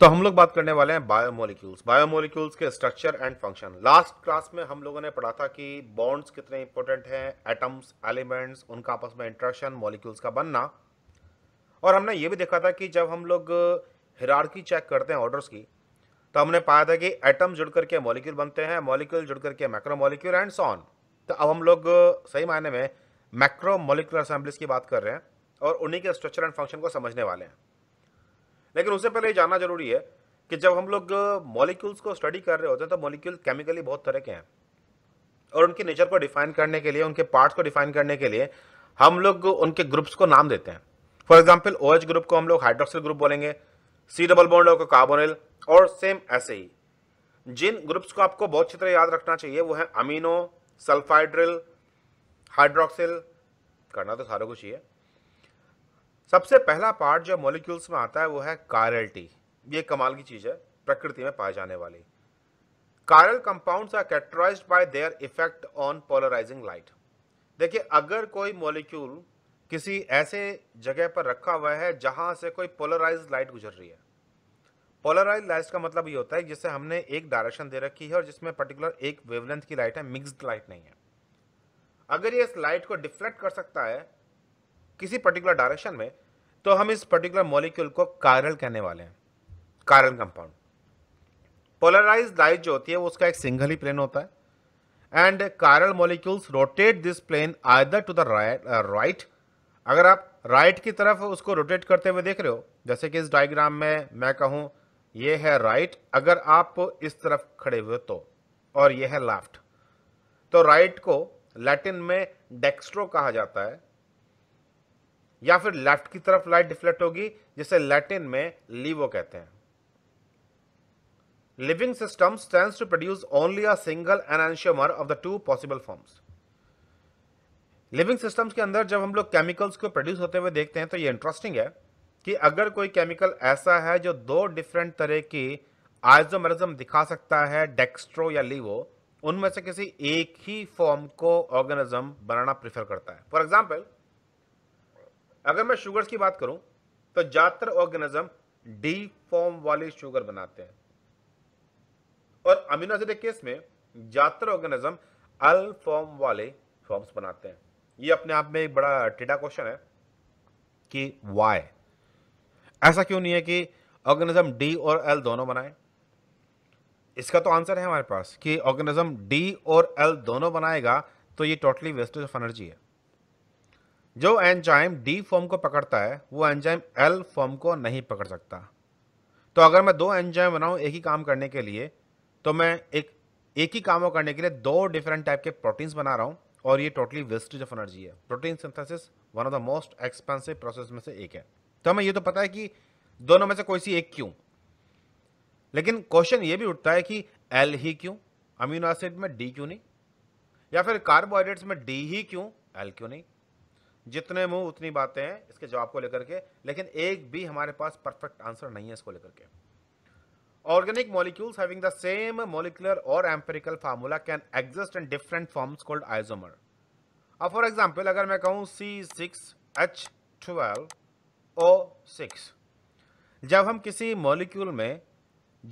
तो हम लोग बात करने वाले हैं बायोमोलिक्यूल्स बायोमोलिक्यूल्स के structure and function last class में हम लोगों ने पढ़ा था कि बॉन्ड्स कितने इंपॉर्टेंट हैं एटम्स एलिमेंट्स उनका आपस में इंट्रक्शन मॉलिक्यूल्स का बनना और हमने ये भी देखा था कि जब हम लोग हिरारकी uh, चेक करते हैं ऑर्डर्स की तो हमने पाया था कि एटम जुड़ करके मॉलिक्यूल बनते हैं मॉलिक्यूल जुड़ करके मैक्रो मॉलिक्यूल एंड सॉन तो अब हम लोग uh, सही मायने में मैक्रो मॉलिकुलर असेंबलीज की बात कर रहे हैं और उन्हीं के स्ट्रक्चर एंड फंक्शन को समझने वाले हैं लेकिन उससे पहले ये जानना जरूरी है कि जब हम लोग मॉलिक्यूल्स को स्टडी कर रहे होते हैं तो मॉलिक्यूल केमिकली बहुत तरह के हैं और उनके नेचर को डिफाइन करने के लिए उनके पार्ट्स को डिफाइन करने के लिए हम लोग उनके ग्रुप्स को नाम देते हैं for example O H group को हम लोग हाइड्रोक्सिल ग्रुप बोलेंगे सी डबल बॉन्ड को कार्बोनिल और सेम ऐसे ही जिन ग्रुप्स को आपको बहुत अच्छी तरह याद रखना चाहिए वो है अमीनो सल्फाइड्रिल हाइड्रोक्सिल करना तो सारा कुछ ही है सबसे पहला पार्ट जो मॉलिक्यूल्स में आता है वो है टी ये कमाल की चीज़ है प्रकृति में पाए जाने वाली chiral compounds are characterised by their effect on polarising light देखिए अगर कोई मॉलिक्यूल किसी ऐसे जगह पर रखा हुआ है जहां से कोई पोलराइज लाइट गुजर रही है पोलराइज लाइट का मतलब ये होता है जिससे हमने एक डायरेक्शन दे रखी है और जिसमें पर्टिकुलर एक वेवलेंथ की लाइट है मिक्सड लाइट नहीं है अगर ये इस लाइट को डिफ्लेक्ट कर सकता है किसी पर्टिकुलर डायरेक्शन में तो हम इस पर्टिकुलर मॉलिक्यूल को कायरल कहने वाले हैं कायरल कंपाउंड पोलराइज लाइट जो होती है उसका एक सिंगल ही प्लेन होता है and chiral molecules rotate this plane either to the right अगर आप राइट right की तरफ उसको रोटेट करते हुए देख रहे हो जैसे कि इस डायग्राम में मैं कहूँ ये है राइट right, अगर आप इस तरफ खड़े हुए तो और ये है लेफ्ट तो राइट right को लैटिन में डेक्स्ट्रो कहा जाता है या फिर लेफ्ट की तरफ लाइट डिफ्लेक्ट होगी जिसे लैटिन में लीवो कहते हैं living system stand to produce only a single enantiomer of the two possible forms living systems के अंदर जब हम लोग केमिकल्स को प्रोड्यूस होते हुए देखते हैं तो ये इंटरेस्टिंग है कि अगर कोई केमिकल ऐसा है जो दो डिफरेंट तरह की आइजोमेरिज्म दिखा सकता है डेक्स्ट्रो या लीवो उनमें से किसी एक ही फॉर्म को ऑर्गेनिज्म बनाना प्रिफर करता है फॉर एग्जाम्पल अगर मैं शुगर्स की बात करूं तो ज़्यादातर ऑर्गेनिज्म डी फॉर्म वाले शुगर बनाते हैं और अमीनो एसिड केस में ज़्यादातर ऑर्गेनिज्म अल फॉर्म वाले फॉर्म्स बनाते हैं ये अपने आप में एक बड़ा टिडा क्वेश्चन है कि वाई ऐसा क्यों नहीं है कि ऑर्गेनिज्म डी और एल दोनों बनाए इसका तो आंसर है हमारे पास कि ऑर्गेनिज्म डी और एल दोनों बनाएगा तो ये टोटली वेस्टेज ऑफ एनर्जी है जो एंजाइम डी फॉर्म को पकड़ता है वो एंजाइम एल फॉर्म को नहीं पकड़ सकता तो अगर मैं दो एंजाइम बनाऊँ एक ही काम करने के लिए तो मैं एक एक ही काम को करने के लिए दो डिफरेंट टाइप के प्रोटीन्स बना रहा हूँ और ये टोटली वेस्टेज ऑफ एनर्जी है protein synthesis one of the most expensive process में से एक है तो हमें यह तो पता है कि दोनों में से कोई सी एक क्यों लेकिन क्वेश्चन ये भी उठता है कि एल ही क्यों अम्यूनो एसिड में डी क्यों नहीं या फिर कार्बोहाइड्रेट्स में डी ही क्यों एल क्यों नहीं जितने मुंह उतनी बातें हैं इसके जवाब को लेकर के लेकिन एक भी हमारे पास परफेक्ट आंसर नहीं है इसको लेकर के organic molecules having the same molecular और empirical formula can exist in different forms called isomer अब फॉर एग्जाम्पल अगर मैं कहूं C six H twelve O six जब हम किसी मॉलिक्यूल में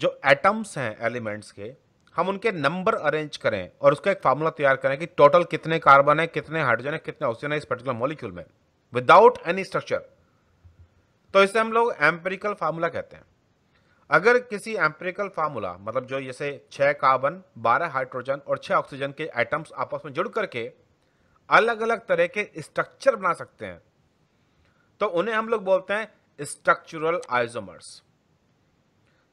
जो एटम्स हैं एलिमेंट्स के हम उनके नंबर अरेंज करें और उसका एक फार्मूला तैयार करें कि टोटल कितने कार्बन है कितने हाइड्रोजन है कितने ऑक्सीजन है इस पर्टिकुलर मॉलिक्यूल में विदाउट एनी स्ट्रक्चर तो इसे हम लोग एम्पेरिकल फार्मूला कहते हैं अगर किसी एम्पेरिकल फार्मूला मतलब जो जैसे छह कार्बन बारह हाइड्रोजन और छह ऑक्सीजन के आइटम्स आपस में जुड़ करके अलग अलग तरह के स्ट्रक्चर बना सकते हैं तो उन्हें हम लोग बोलते हैं स्ट्रक्चरल आइजोमर्स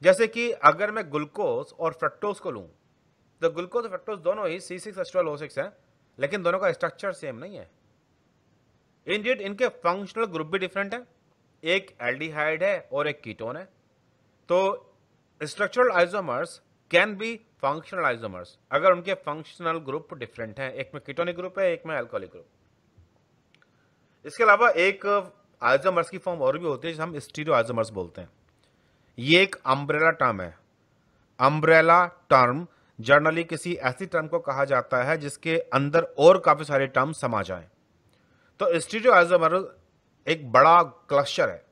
जैसे कि अगर मैं ग्लूकोज और फ्रक्टोज को लूँ तो ग्लूकोज और फ्रक्टोज दोनों ही C six H O six है लेकिन दोनों का स्ट्रक्चर सेम नहीं है इन इनके फंक्शनल ग्रुप भी डिफरेंट है एक एल्डिहाइड है और एक कीटोन है तो structural isomers can be functional isomers अगर उनके फंक्शनल ग्रुप डिफरेंट हैं एक में कीटोनिक ग्रुप है एक में एल्कोहलिक ग्रुप इसके अलावा एक आइजोमर्स की फॉर्म और भी होती है जिसे हम स्टीरियो आइजोमर्स बोलते हैं ये एक अम्ब्रेला टर्म है अम्ब्रेला टर्म जर्नली किसी ऐसी टर्म को कहा जाता है जिसके अंदर और काफ़ी सारे टर्म समा जाए तो स्टीरियो एक बड़ा क्लस्टर है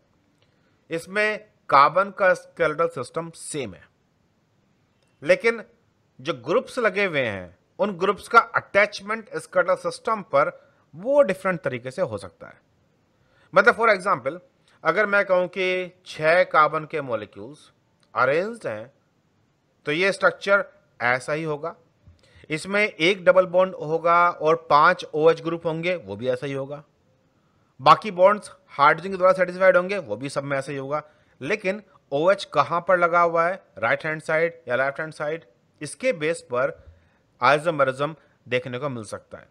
इसमें कार्बन का स्केलेटल सिस्टम सेम है लेकिन जो ग्रुप्स लगे हुए हैं उन ग्रुप्स का अटैचमेंट स्केलेटल सिस्टम पर वो डिफरेंट तरीके से हो सकता है मतलब फॉर एग्जाम्पल अगर मैं कहूं कि छह कार्बन के मॉलिक्यूल्स अरेंज्ड हैं तो ये स्ट्रक्चर ऐसा ही होगा इसमें एक डबल बॉन्ड होगा और पांच ओ OH ग्रुप होंगे वो भी ऐसा ही होगा बाकी बॉन्ड्स हाइड्रोजन के द्वारा सेटिस्फाइड होंगे वो भी सब में ऐसा ही होगा लेकिन ओ OH कहाँ पर लगा हुआ है राइट हैंड साइड या लेफ्ट हैंड साइड इसके बेस पर आइजमरजम देखने को मिल सकता है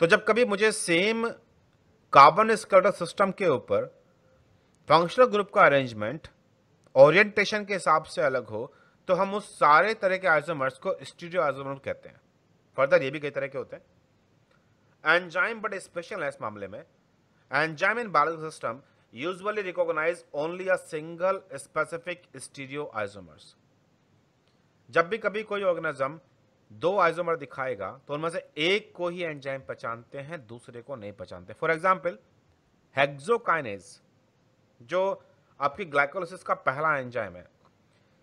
तो जब कभी मुझे सेम कार्बन स्कल्टर सिस्टम के ऊपर फंक्शनल ग्रुप का अरेंजमेंट ओरिएंटेशन के हिसाब से अलग हो तो हम उस सारे तरह के आइसोमर्स को स्टूडियो आइसोमर कहते हैं फर्दर ये भी कई तरह के होते हैं एंजाइम बट स्पेशल है इस मामले में enzyme in biological system usually recognise only a single specific stereoisomers जब भी कभी कोई ऑर्गेनिज्म दो आइसोमर दिखाएगा तो उनमें से एक को ही एंजाइम पहचानते हैं दूसरे को नहीं पहचानते फॉर एग्जाम्पल हेक्सोकाइनेज जो आपकी ग्लाइकोलोसिस का पहला एंजाइम है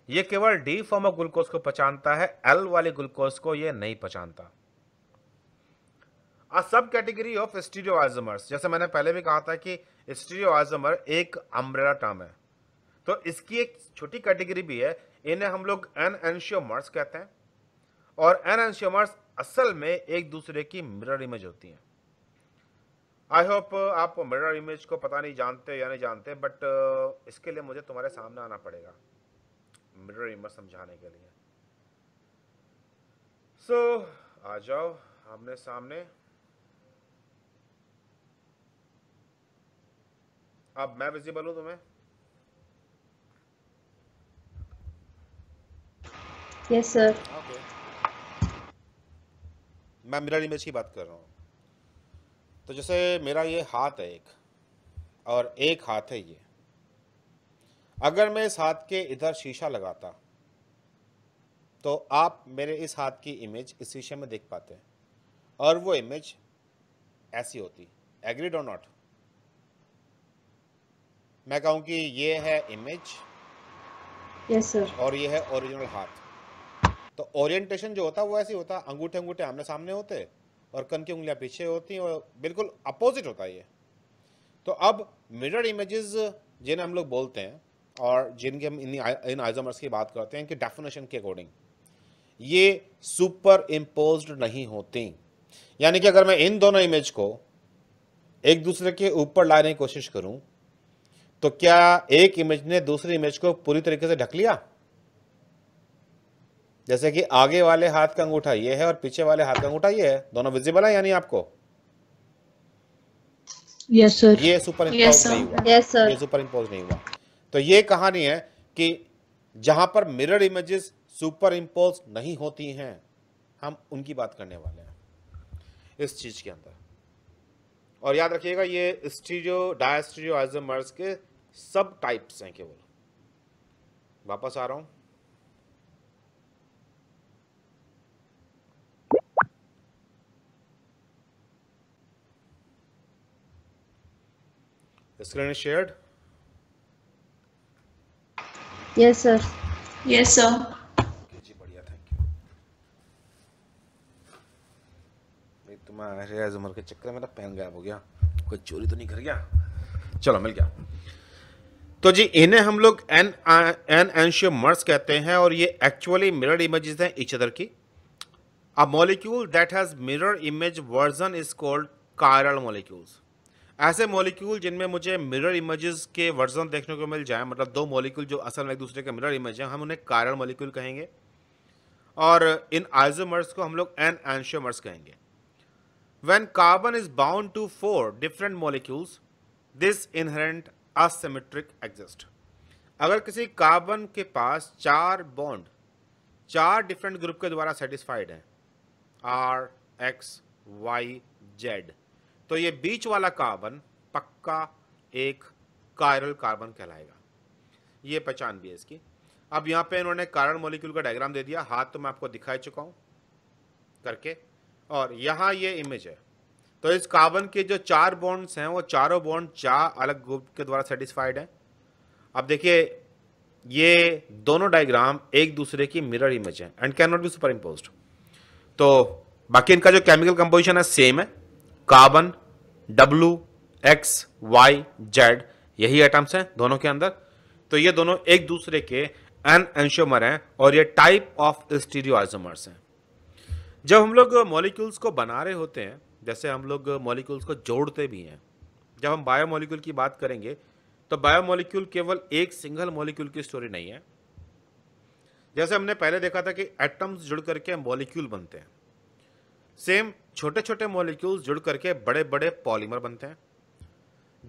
यह केवल डी फॉर्म ऑफ ग्लूकोज को पहचानता है एल वाले ग्लूकोज को यह नहीं पहचानता अ सब कैटेगरी ऑफ स्टीरियोआजमर्स जैसे मैंने पहले भी कहा था कि स्टीरियोआजमर एक अम्ब्रेला टर्म है तो इसकी एक छोटी कैटेगरी भी है इन्हें हम लोग एन एनशियोमर्स कहते हैं और एन एनशियोमर्स असल में एक दूसरे की मिरर इमेज होती हैं आई होप uh, आप मिरर इमेज को पता नहीं जानते या नहीं जानते बट uh, इसके लिए मुझे तुम्हारे सामने आना पड़ेगा मिरर इमेज समझाने के लिए सो so, आ जाओ आपने सामने अब मैं विजिबल हूं तुम्हें यस सर मैं मिरर इमेज की बात कर रहा हूँ तो जैसे मेरा ये हाथ है एक और एक हाथ है ये अगर मैं इस हाथ के इधर शीशा लगाता तो आप मेरे इस हाथ की इमेज इस शीशे में देख पाते हैं और वो इमेज ऐसी होती एग्रीड डो नॉट मैं कहूं कि ये है इमेज yes, और ये है ओरिजिनल हाथ तो ओरिएंटेशन जो होता है वो ऐसे होता अंगूठे अंगूठे आमने सामने होते और कन की उंगलियां पीछे होती हैं और बिल्कुल अपोजिट होता है ये तो अब मिरर इमेजेस जिन्हें हम लोग बोलते हैं और जिनके हम इन इन आइजोमर्स की बात करते हैं कि डेफिनेशन के अकॉर्डिंग ये सुपर इम्पोज नहीं होती यानी कि अगर मैं इन दोनों इमेज को एक दूसरे के ऊपर लाने की कोशिश करूं तो क्या एक इमेज ने दूसरी इमेज को पूरी तरीके से ढक लिया जैसे कि आगे वाले हाथ का अंगूठा ये है और पीछे वाले हाथ का अंगूठा ये है दोनों विजिबल है यानी आपको यस yes, सर ये सुपर इम्पोज yes, नहीं हुआ yes, ये सुपर इम्पोज नहीं हुआ तो ये कहानी है कि जहां पर मिरर इमेजेस सुपर इम्पोज नहीं होती हैं हम उनकी बात करने वाले हैं इस चीज के अंदर और याद रखिएगा ये स्टीरियो डायस्टीरियो आइजोमर्स के सब टाइप्स हैं केवल वापस आ रहा हूं The screen is shared? Yes, sir. Yes, sir. Okay, के चक्कर में पेन गायब हो गया कोई चोरी तो नहीं कर गया चलो मिल गया तो जी इन्हें हम लोग एन एन मर्स कहते हैं और ये एक्चुअली मिरर इमेजेस हैं इच अदर की a molecule that has mirror image version is called chiral molecules ऐसे मॉलिक्यूल जिनमें मुझे मिरर इमेजेस के वर्जन देखने को मिल जाए मतलब दो मॉलिक्यूल जो असल में एक दूसरे के मिरर इमेज हैं हम उन्हें कारण मॉलिक्यूल कहेंगे और इन आइजोमर्स को हम लोग एन एंशियोमर्स कहेंगे when carbon is bound to four different molecules this inherent asymmetric exist अगर किसी कार्बन के पास चार बॉन्ड चार डिफरेंट ग्रुप के द्वारा सेटिस्फाइड हैं आर एक्स वाई जेड तो ये बीच वाला कार्बन पक्का एक कायरल कार्बन कहलाएगा ये पहचान भी है इसकी अब यहाँ पे इन्होंने कारण मोलिक्यूल का डायग्राम दे दिया हाथ तो मैं आपको दिखा चुका हूँ करके और यहाँ ये इमेज है तो इस कार्बन के जो चार बॉन्ड्स हैं वो चारों बॉन्ड चार अलग ग्रुप के द्वारा सेटिस्फाइड हैं अब देखिए ये दोनों डायग्राम एक दूसरे की मिरर इमेज है and can not be superimpose तो बाकी इनका जो केमिकल कंपोजिशन है सेम है carbon W X Y Z यही एटम्स हैं दोनों के अंदर तो ये दोनों एक दूसरे के एन एंशोमर हैं और ये टाइप ऑफ स्टीरियोआइसोमर्स हैं जब हम लोग मॉलिक्यूल्स को बना रहे होते हैं जैसे हम लोग मॉलिक्यूल्स को जोड़ते भी हैं जब हम बायोमोलिक्यूल की बात करेंगे तो बायोमोलिक्यूल केवल एक सिंगल मॉलिक्यूल की स्टोरी नहीं है जैसे हमने पहले देखा था कि एटम्स जुड़ करके मॉलिक्यूल बनते हैं सेम छोटे छोटे मॉलिक्यूल्स जुड़ करके बड़े बड़े पॉलीमर बनते हैं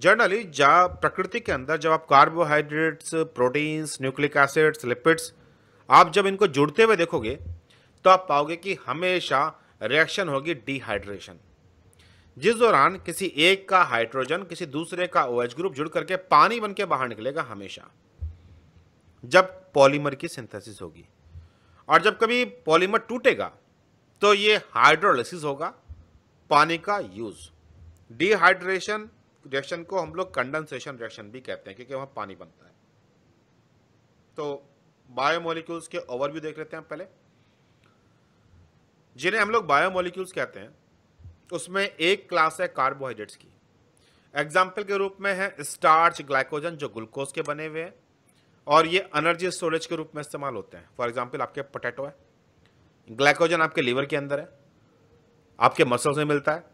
जनरली जा प्रकृति के अंदर जब आप carbohydrates proteins nucleic acids lipids आप जब इनको जुड़ते हुए देखोगे तो आप पाओगे कि हमेशा रिएक्शन होगी डिहाइड्रेशन जिस दौरान किसी एक का हाइड्रोजन किसी दूसरे का ओ OH ग्रुप जुड़ करके पानी बन के बाहर निकलेगा हमेशा जब पॉलीमर की सिंथेसिस होगी और जब कभी पॉलीमर टूटेगा तो ये हाइड्रोलिसिस होगा पानी का यूज डिहाइड्रेशन रिएक्शन को हम लोग कंडेंसेशन रिएक्शन भी कहते हैं क्योंकि वहां पानी बनता है तो बायोमोलिक्यूल्स के ओवरव्यू देख लेते हैं पहले जिन्हें हम लोग बायोमोलिक्यूल्स कहते हैं उसमें एक क्लास है कार्बोहाइड्रेट्स की एग्जाम्पल के रूप में है स्टार्च ग्लाइकोजन जो ग्लूकोज के बने हुए हैं और ये एनर्जी स्टोरेज के रूप में इस्तेमाल होते हैं फॉर एग्जाम्पल आपके पोटैटो है ग्लाइकोजन आपके लीवर के अंदर है आपके मसल्स में मिलता है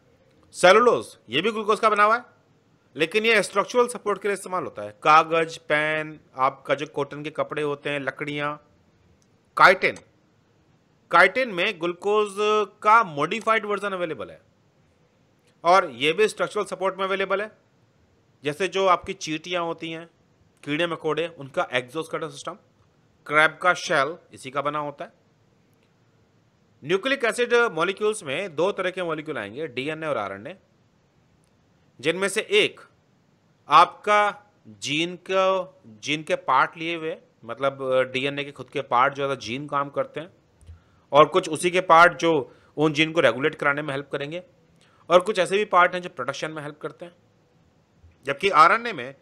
सेलुलोज ये भी ग्लूकोज का बना हुआ है लेकिन ये स्ट्रक्चरल सपोर्ट के लिए इस्तेमाल होता है कागज पेन आपका जो कॉटन के कपड़े होते हैं लकड़ियाँ काइटेन काइटेन में ग्लूकोज का मॉडिफाइड वर्जन अवेलेबल है और ये भी स्ट्रक्चरल सपोर्ट में अवेलेबल है जैसे जो आपकी चीटियाँ होती हैं कीड़े मकोड़े उनका एग्जोस्कटन सिस्टम क्रैब का शेल इसी का बना होता है न्यूक्लिक एसिड मॉलिक्यूल्स में दो तरह के मॉलिक्यूल आएंगे डीएनए और आरएनए जिनमें से एक आपका जीन का जीन के पार्ट लिए हुए मतलब डीएनए के खुद के पार्ट जो है जीन काम करते हैं और कुछ उसी के पार्ट जो उन जीन को रेगुलेट कराने में हेल्प करेंगे और कुछ ऐसे भी पार्ट हैं जो प्रोडक्शन में हेल्प करते हैं जबकि आरएनए में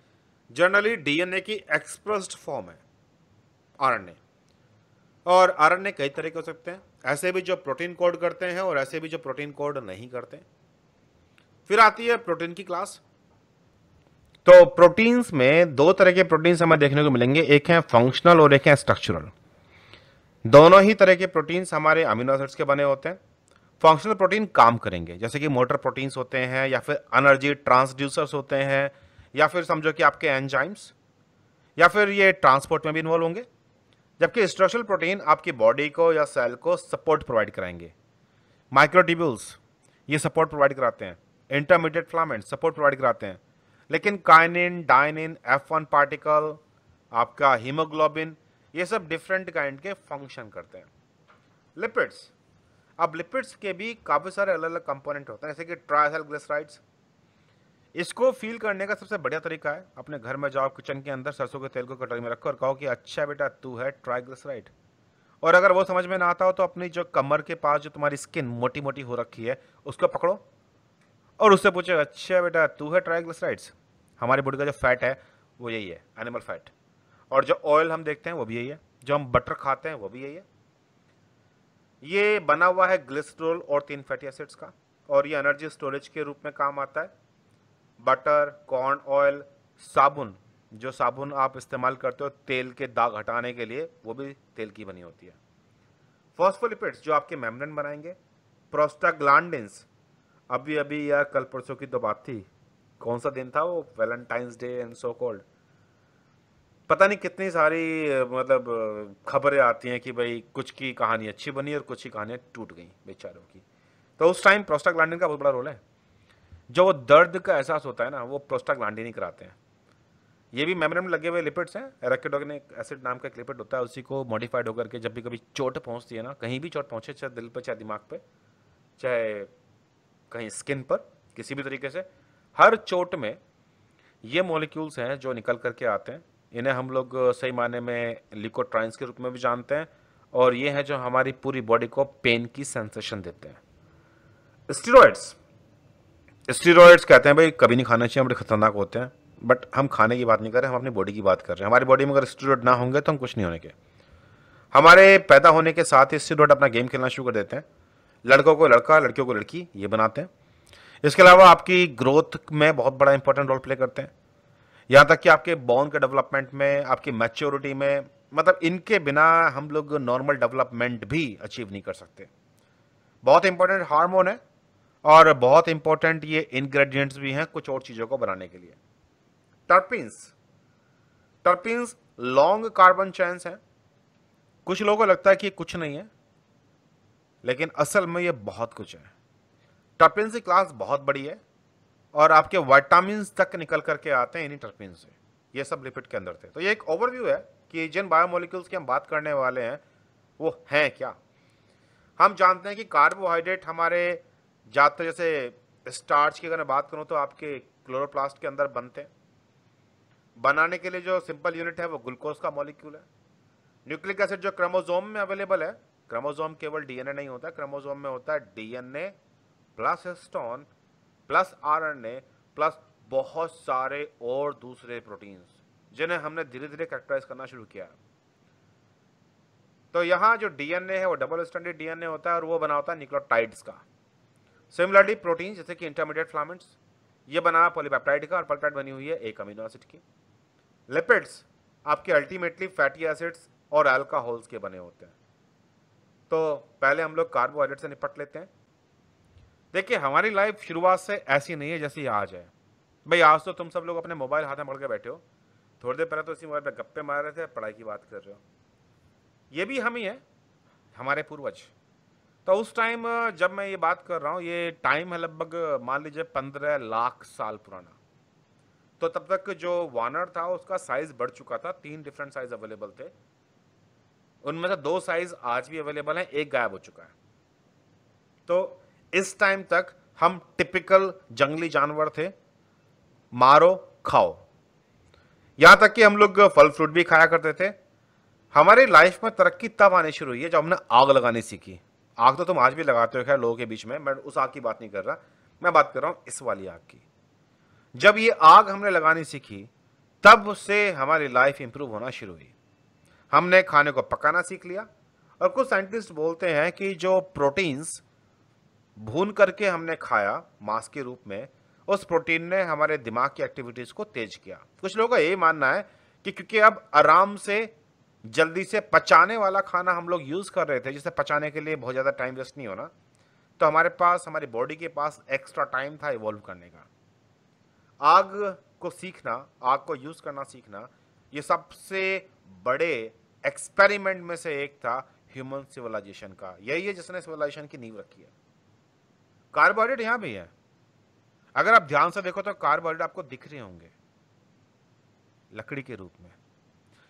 जनरली डीएनए की एक्सप्रेस्ड फॉर्म है आरएनए और आरएनए कई तरह के हो सकते हैं ऐसे भी जो प्रोटीन कोड करते हैं और ऐसे भी जो प्रोटीन कोड नहीं करते फिर आती है प्रोटीन की क्लास तो प्रोटीन्स में दो तरह के प्रोटीन्स हमें देखने को मिलेंगे एक है फंक्शनल और एक है स्ट्रक्चरल दोनों ही तरह के प्रोटीन्स हमारे अमीनो एसिड्स के बने होते हैं फंक्शनल प्रोटीन काम करेंगे जैसे कि मोटर प्रोटीन्स होते हैं या फिर एनर्जी ट्रांसड्यूसर्स होते हैं या फिर समझो कि आपके एंजाइम्स या फिर ये ट्रांसपोर्ट में भी इन्वॉल्व होंगे जबकि स्ट्रक्चरल प्रोटीन आपकी बॉडी को या सेल को सपोर्ट प्रोवाइड कराएंगे माइक्रोटिब्यूल्स ये सपोर्ट प्रोवाइड कराते हैं इंटरमीडिएट फ्लामेंट सपोर्ट प्रोवाइड कराते हैं लेकिन kinesin dynein F one particle आपका हीमोग्लोबिन ये सब डिफरेंट काइंड के फंक्शन करते हैं लिपिड्स अब लिपिड्स के भी काफ़ी सारे अलग अलग कंपोनेंट होते हैं जैसे कि ट्राइसल ग्लिसराइड्स इसको फील करने का सबसे बढ़िया तरीका है अपने घर में जाओ किचन के अंदर सरसों के तेल को कटोरी में रखो और कहो कि अच्छा बेटा तू है ट्राई दिस राइट और अगर वो समझ में ना आता हो तो अपनी जो कमर के पास जो तुम्हारी स्किन मोटी मोटी हो रखी है उसको पकड़ो और उससे पूछो अच्छा बेटा तू है ट्राइग्लिसराइड्स हमारी बॉडी का जो फैट है वो यही है एनिमल फैट और जो ऑयल हम देखते हैं वो भी यही है जो हम बटर खाते हैं वो भी यही है ये बना हुआ है ग्लिस्ट्रोल और तीन फैटी एसिड्स का और ये एनर्जी स्टोरेज के रूप में काम आता है बटर कॉर्न ऑयल साबुन जो साबुन आप इस्तेमाल करते हो तेल के दाग हटाने के लिए वो भी तेल की बनी होती है फॉस्फोलिपिड्स जो आपके मेम्ब्रेन बनाएंगे प्रोस्टाग्लैंडिन्स अभी अभी या कल परसों की तो बात थी कौन सा दिन था वो Valentine's Day and so called पता नहीं कितनी सारी मतलब खबरें आती हैं कि भाई कुछ की कहानी अच्छी बनी और कुछ की कहानियाँ टूट गई बेचारों की तो उस टाइम प्रोस्टाग्लैंडिन का बहुत बड़ा रोल है जो वो दर्द का एहसास होता है ना वो प्रोस्टाग्लैंडिन ही कराते हैं ये भी मेमोरियम में लगे हुए लिपिड्स हैं रेकेडोगनिक एसिड नाम का एक लिपिड होता है उसी को मॉडिफाइड होकर के जब भी कभी चोट पहुंचती है ना कहीं भी चोट पहुंचे चाहे दिल पर चाहे दिमाग पे चाहे कहीं स्किन पर किसी भी तरीके से हर चोट में ये मोलिक्यूल्स हैं जो निकल करके आते हैं इन्हें हम लोग सही माने में लिकोट्राइंस के रूप में भी जानते हैं और ये हैं जो हमारी पूरी बॉडी को पेन की सेंसेशन देते हैं स्टीरोइड्स स्टीरोड्स कहते हैं भाई कभी नहीं खाना चाहिए बड़े खतरनाक होते हैं बट हम खाने की बात नहीं कर रहे हम अपनी बॉडी की बात कर रहे हैं हमारी बॉडी में अगर स्टीरोड ना होंगे तो हम कुछ नहीं होने के हमारे पैदा होने के साथ ही स्टीरोड अपना गेम खेलना शुरू कर देते हैं लड़कों को लड़का लड़कियों को लड़की ये बनाते हैं इसके अलावा आपकी ग्रोथ में बहुत बड़ा इंपॉर्टेंट रोल प्ले करते हैं यहाँ तक कि आपके बॉन के डेवलपमेंट में आपकी मैच्योरिटी में मतलब इनके बिना हम लोग नॉर्मल डेवलपमेंट भी अचीव नहीं कर सकते बहुत इंपॉर्टेंट हार्मोन है और बहुत इंपॉर्टेंट ये इंग्रेडिएंट्स भी हैं कुछ और चीज़ों को बनाने के लिए terpenes terpenes long carbon chains हैं कुछ लोगों को लगता है कि कुछ नहीं है लेकिन असल में ये बहुत कुछ है टर्पिन की क्लास बहुत बड़ी है और आपके वाइटामिन तक निकल करके आते हैं इन्हीं टर्पिन से ये सब लिपिड के अंदर थे तो ये एक ओवरव्यू है कि जिन बायोमोलिक्यूल्स की हम बात करने वाले हैं वो हैं क्या हम जानते हैं कि कार्बोहाइड्रेट हमारे ज़्यादातर जैसे स्टार्च की अगर मैं बात करूँ तो आपके क्लोरोप्लास्ट के अंदर बनते हैं बनाने के लिए जो सिंपल यूनिट है वो ग्लूकोज का मॉलिक्यूल है न्यूक्लिक एसिड जो क्रोमोजोम में अवेलेबल है क्रोमोजोम केवल डीएनए नहीं होता क्रोमोजोम में होता है DNA plus histone plus RNA plus बहुत सारे और दूसरे प्रोटीन्स जिन्हें हमने धीरे धीरे करेक्टराइज करना शुरू किया तो यहाँ जो डीएनए है वो डबल स्टैंडर्ड डीएनए होता है और वो बना होता है न्यूक्लोटाइड्स का सिमिलरली प्रोटीन जैसे कि इंटरमीडिएट फ्लामेंट्स ये बना पॉलीपेप्टाइड का और पॉलीपेप्टाइड बनी हुई है एक अमीनो एसिड की लिपिड्स आपके अल्टीमेटली फैटी एसिड्स और एल्कोहल्स के बने होते हैं तो पहले हम लोग कार्बोहाइड्रेट से निपट लेते हैं देखिए हमारी लाइफ शुरुआत से ऐसी नहीं है जैसी आज है भाई आज तो तुम सब लोग अपने मोबाइल हाथ में मड़ के बैठे हो थोड़ी देर पहले तो इसी मोबाइल पर गप्पे मार रहे थे पढ़ाई की बात कर रहे हो ये भी हम ही है हमारे पूर्वज तो उस टाइम जब मैं ये बात कर रहा हूँ ये टाइम है लगभग मान लीजिए पंद्रह लाख साल पुराना तो तब तक जो वानर था उसका साइज बढ़ चुका था तीन डिफरेंट साइज अवेलेबल थे उनमें से दो साइज आज भी अवेलेबल है एक गायब हो चुका है तो इस टाइम तक हम टिपिकल जंगली जानवर थे मारो खाओ यहां तक कि हम लोग फल फ्रूट भी खाया करते थे हमारी लाइफ में तरक्की तब आनी शुरू हुई है जब हमने आग लगानी सीखी आग तो तुम आज भी लगाते हो खैर लोगों के बीच में मैं उस आग की बात नहीं कर रहा मैं बात कर रहा हूँ इस वाली आग की जब ये आग हमने लगानी सीखी तब से हमारी लाइफ इंप्रूव होना शुरू हुई हमने खाने को पकाना सीख लिया और कुछ साइंटिस्ट बोलते हैं कि जो प्रोटीन्स भून करके हमने खाया मांस के रूप में उस प्रोटीन ने हमारे दिमाग की एक्टिविटीज़ को तेज किया कुछ लोगों का यही मानना है कि क्योंकि अब आराम से जल्दी से पचाने वाला खाना हम लोग यूज़ कर रहे थे जिसे पचाने के लिए बहुत ज़्यादा टाइम वेस्ट नहीं होना तो हमारे पास हमारी बॉडी के पास एक्स्ट्रा टाइम था इवॉल्व करने का आग को सीखना आग को यूज़ करना सीखना ये सबसे बड़े एक्सपेरिमेंट में से एक था ह्यूमन सिविलाइजेशन का यही है जिसने सिविलाइजेशन की नींव रखी है कार्बोहाइड्रेट यहाँ भी है अगर आप ध्यान से देखो तो कार्बोहाइड्रेट आपको दिख रहे होंगे लकड़ी के रूप में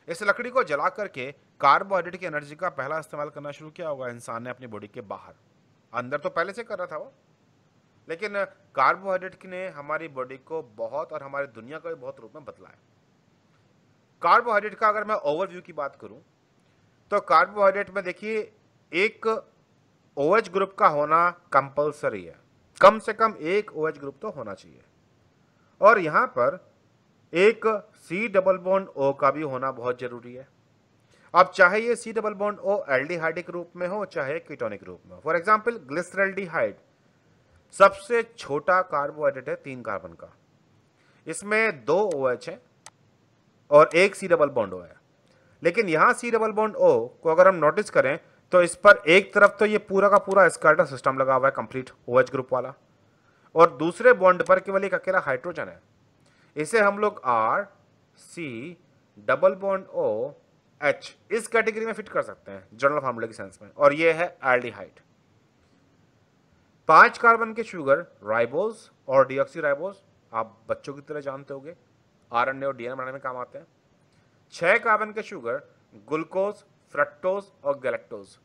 इस लकड़ी को जला करके कार्बोहाइड्रेट की एनर्जी का पहला इस्तेमाल करना शुरू किया होगा इंसान ने अपनी बॉडी के बाहर अंदर तो पहले से कर रहा था वो लेकिन कार्बोहाइड्रेट ने हमारी बॉडी को बहुत और हमारी दुनिया को भी बहुत रूप में बदला है कार्बोहाइड्रेट का अगर मैं ओवरव्यू की बात करूं तो कार्बोहाइड्रेट में देखिए एक ओएच ग्रुप का होना कंपलसरी है कम से कम एक ओएच ग्रुप तो होना चाहिए और यहाँ पर एक सी डबल बॉन्ड ओ का भी होना बहुत ज़रूरी है अब चाहे ये C double bond O aldehydic रूप में हो चाहे कीटोनिक रूप में हो फॉर एग्जाम्पल ग्लिसरल्डिहाइड सबसे छोटा कार्बोहाइड्रेट है तीन कार्बन का इसमें दो ओ एच है और एक सी डबल बॉन्ड ओ है लेकिन यहाँ सी डबल बॉन्ड ओ को अगर हम नोटिस करें तो इस पर एक तरफ तो ये पूरा का पूरा स्कार्टर सिस्टम लगा हुआ है कंप्लीट ओ एच ग्रुप वाला और दूसरे बॉन्ड पर केवल एक अकेला हाइड्रोजन है इसे हम लोग R C double bond O H इस कैटेगरी में फिट कर सकते हैं जनरल फार्मूले के सेंस में और ये है एल्डिहाइड पांच कार्बन के शुगर राइबोस और डीऑक्सी राइबोस आप बच्चों की तरह जानते होंगे आरएनए और डीएनए बनाने में काम आते हैं छह कार्बन के शुगर ग्लूकोज फ्रक्टोज और गैलेक्टोज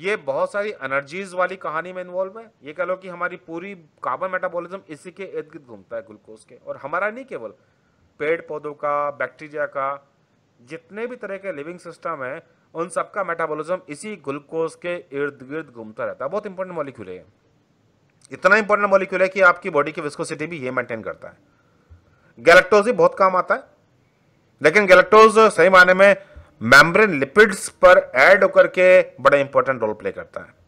ये बहुत सारी एनर्जीज वाली कहानी में इन्वॉल्व है ये कह लो कि हमारी पूरी कार्बन मेटाबॉलिज्म इसी के इर्द गिर्द घूमता है ग्लूकोज के और हमारा नहीं केवल पेड़ पौधों का बैक्टीरिया का जितने भी तरह के लिविंग सिस्टम है उन सबका मेटाबॉलिज्म इसी ग्लूकोज के इर्द गिर्द घूमता रहता है बहुत इंपॉर्टेंट मॉलिक्यूल है इतना इंपॉर्टेंट मॉलिक्यूल है कि आपकी बॉडी की विस्कोसिटी भी ये मेंटेन करता है गैलेक्टोज भी बहुत काम आता है लेकिन गैलेक्टोज सही माने में मेम्ब्रेन लिपिड्स पर ऐड होकर के बड़ा इंपॉर्टेंट रोल प्ले करता है